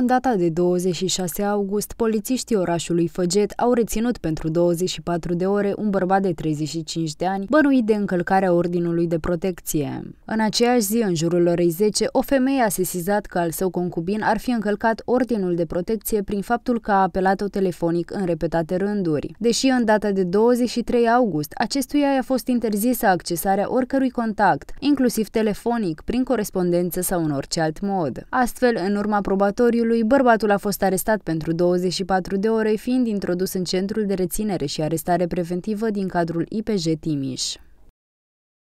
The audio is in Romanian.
În data de 26 august, polițiștii orașului Făget au reținut pentru 24 de ore un bărbat de 35 de ani bănuit de încălcarea ordinului de protecție. În aceeași zi, în jurul orei 10, o femeie a sesizat că al său concubin ar fi încălcat ordinul de protecție prin faptul că a apelat-o telefonic în repetate rânduri. Deși în data de 23 august, acestuia i-a fost interzisă accesarea oricărui contact, inclusiv telefonic, prin corespondență sau în orice alt mod. Astfel, în urma probatoriului, Consiliului, bărbatul a fost arestat pentru 24 de ore, fiind introdus în centrul de reținere și arestare preventivă din cadrul IPJ Timiș.